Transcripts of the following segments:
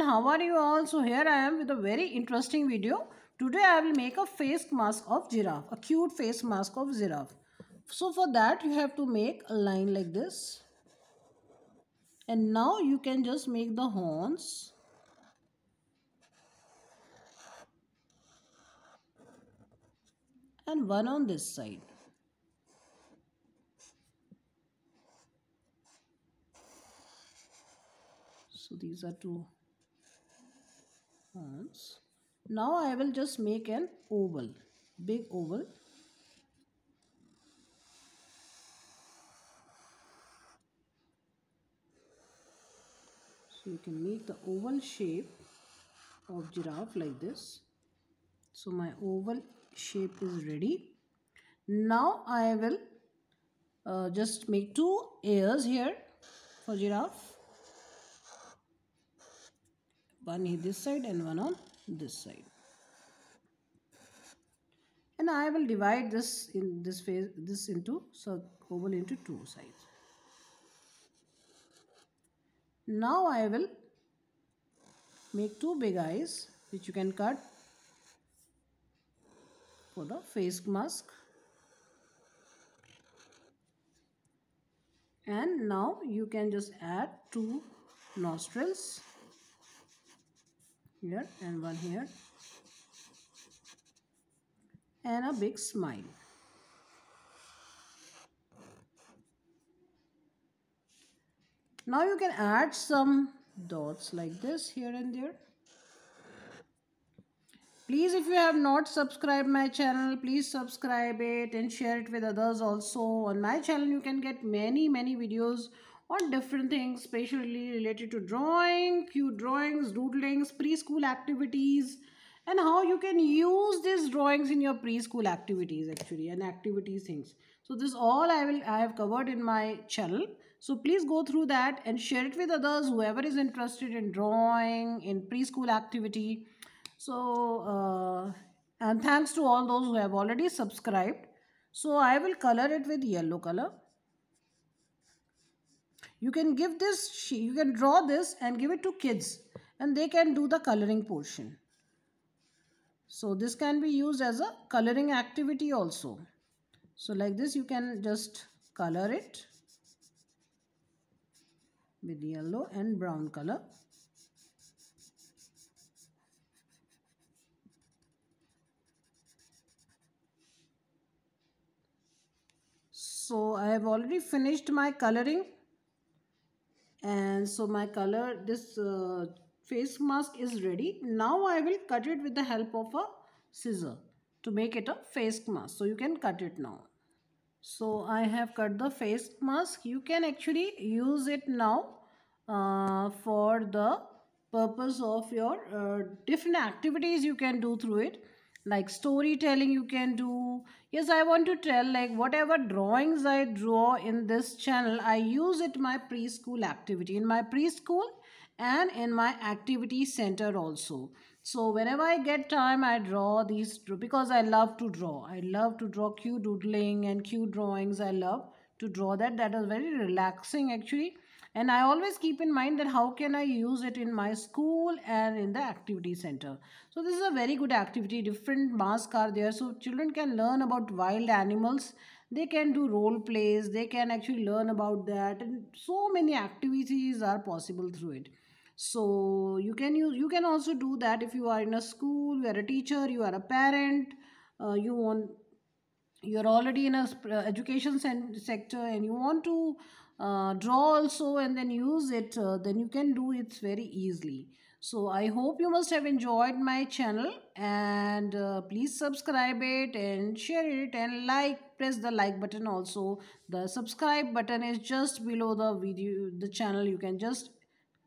and how are you all so here i am with a very interesting video today i will make a face mask of giraffe a cute face mask of giraffe so for that you have to make a line like this and now you can just make the horns and one on this side So these are two now I will just make an oval, big oval. So you can make the oval shape of giraffe like this. So my oval shape is ready. Now I will uh, just make two ears here for giraffe one here this side and one on this side and I will divide this in this phase this into so oval into two sides now I will make two big eyes which you can cut for the face mask and now you can just add two nostrils here and one here and a big smile. Now you can add some dots like this here and there. Please if you have not subscribed my channel, please subscribe it and share it with others also. On my channel you can get many many videos on different things specially related to drawing, cute drawings, doodlings, preschool activities and how you can use these drawings in your preschool activities actually and activity things. So this all I will I have covered in my channel. So please go through that and share it with others whoever is interested in drawing, in preschool activity. So uh, and thanks to all those who have already subscribed. So I will color it with yellow color. You can give this, you can draw this and give it to kids and they can do the coloring portion. So this can be used as a coloring activity also. So like this you can just color it with yellow and brown color. So I have already finished my coloring and so my color this uh, face mask is ready now I will cut it with the help of a scissor to make it a face mask so you can cut it now so I have cut the face mask you can actually use it now uh, for the purpose of your uh, different activities you can do through it like storytelling you can do yes i want to tell like whatever drawings i draw in this channel i use it my preschool activity in my preschool and in my activity center also so whenever i get time i draw these because i love to draw i love to draw cute doodling and cute drawings i love to draw that that is very relaxing actually and I always keep in mind that how can I use it in my school and in the activity center. So this is a very good activity. Different masks are there. So children can learn about wild animals. They can do role plays. They can actually learn about that. And so many activities are possible through it so you can use you can also do that if you are in a school you are a teacher you are a parent uh, you want you're already in a uh, education sector and you want to uh, draw also and then use it uh, then you can do it very easily so i hope you must have enjoyed my channel and uh, please subscribe it and share it and like press the like button also the subscribe button is just below the video the channel you can just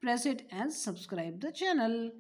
press it and subscribe the channel